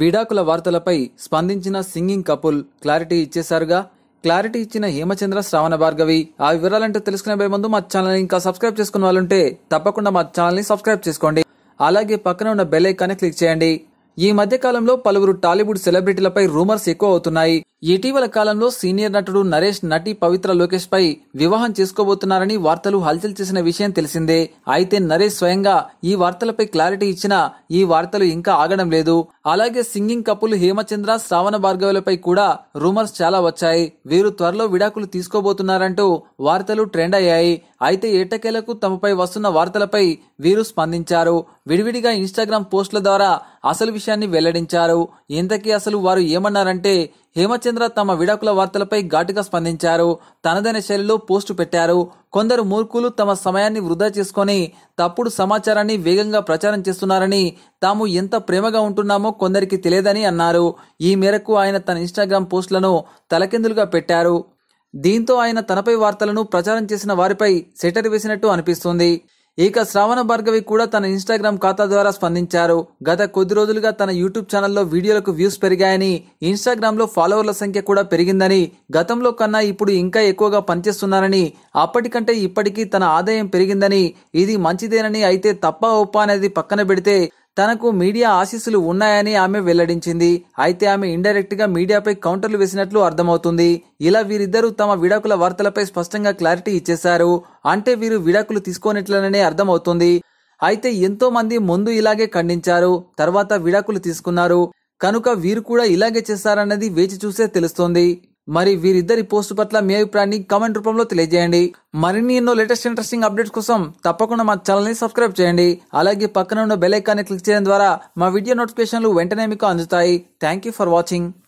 విడాకుల వార్తలపై స్పందించిన సింగింగ్ కపుల్ క్లారిటీ ఇచ్చేశారుగా క్లారిటీ ఇచ్చిన హేమచంద్ర శ్రావణ భార్గవి ఆ వివరాలంటే తెలుసుకునే ముందు మా ఛానల్ ఇంకా సబ్స్క్రైబ్ చేసుకున్న వాళ్ళుంటే తప్పకుండా మా ఛానల్ని సబ్స్క్రైబ్ చేసుకోండి అలాగే పక్కన ఉన్న బెల్ ఐకాన్ క్లిక్ చేయండి ఈ మధ్య కాలంలో పలువురు టాలీవుడ్ సెలబ్రిటీలపై రూమర్స్ ఎక్కువ అవుతున్నాయి ఇటీవల కాలంలో సీనియర్ నటుడు నరేష్ నటి పవిత్ర లోకేష్ పై వివాహం చేసుకోబోతున్నారని వార్తలు హల్చల్ చేసిన విషయం తెలిసిందే అయితే నరేష్ స్వయంగా ఈ వార్తలపై క్లారిటీ ఇచ్చినా ఈ వార్తలు ఇంకా ఆగడం లేదు అలాగే సింగింగ్ కప్పులు హేమచంద్ర శ్రావణ భార్గవులపై కూడా రూమర్స్ చాలా వచ్చాయి వీరు త్వరలో విడాకులు తీసుకోబోతున్నారంటూ వార్తలు ట్రెండ్ అయ్యాయి అయితే ఏటకేలకు తమపై వస్తున్న వార్తలపై వీరు స్పందించారు విడివిడిగా ఇన్స్టాగ్రామ్ పోస్టుల ద్వారా అసలు విషయాన్ని వెల్లడించారు ఇంతకీ అసలు వారు ఏమన్నారంటే హేమచంద్ర తమ విడాకుల వార్తలపై ఘాటుగా స్పందించారు తనదైన శైలిలో పోస్టు పెట్టారు కొందరు మూర్ఖులు తమ సమయాన్ని వృధా చేసుకొని తప్పుడు సమాచారాన్ని వేగంగా ప్రచారం చేస్తున్నారని తాము ఎంత ప్రేమగా ఉంటున్నామో కొందరికి తెలియదని అన్నారు ఈ మేరకు ఆయన తన ఇన్స్టాగ్రామ్ పోస్టులను తలకిందులుగా పెట్టారు దీంతో ఆయన తనపై వార్తలను ప్రచారం చేసిన వారిపై సెటర్ వేసినట్టు అనిపిస్తుంది ఇక శ్రావణ భార్గవి కూడా తన ఇన్స్టాగ్రామ్ ఖాతా ద్వారా స్పందించారు గత కొద్ది రోజులుగా తన యూట్యూబ్ ఛానల్లో వీడియోలకు వ్యూస్ పెరిగాయని ఇన్స్టాగ్రామ్లో ఫాలోవర్ల సంఖ్య కూడా పెరిగిందని గతంలో కన్నా ఇప్పుడు ఇంకా ఎక్కువగా పనిచేస్తున్నారని అప్పటికంటే ఇప్పటికీ తన ఆదాయం పెరిగిందని ఇది మంచిదేనని అయితే తప్ప ఒప్ప అనేది పక్కన పెడితే తనకు మీడియా ఆశీస్సులు ఉన్నాయని ఆమె వెల్లడించింది అయితే ఆమె ఇండైరెక్ట్ గా మీడియాపై కౌంటర్లు వేసినట్లు అర్థమవుతుంది ఇలా వీరిద్దరూ తమ విడాకుల వార్తలపై స్పష్టంగా క్లారిటీ ఇచ్చేశారు అంటే వీరు విడాకులు తీసుకోనట్లనే అర్థమవుతుంది అయితే ఎంతో మంది ముందు ఇలాగే ఖండించారు తర్వాత విడాకులు తీసుకున్నారు కనుక వీరు కూడా ఇలాగే చేశారన్నది వేచి చూసే తెలుస్తోంది మరి వీరిద్దరి పోస్టు పట్ల మీ అభిప్రాయాన్ని కామెంట్ రూపంలో తెలియజేయండి మరిన్ని ఎన్నో లేటెస్ట్ ఇంట్రెస్టింగ్ అప్డేట్స్ కోసం తప్పకుండా మా ని సబ్స్క్రైబ్ చేయండి అలాగే పక్కన ఉన్న బెల్ ఐకాన్ని క్లిక్ చేయడం ద్వారా మా వీడియో నోటిఫికేషన్లు వెంటనే మీకు అందుతాయి థ్యాంక్ యూ ఫర్ వాచింగ్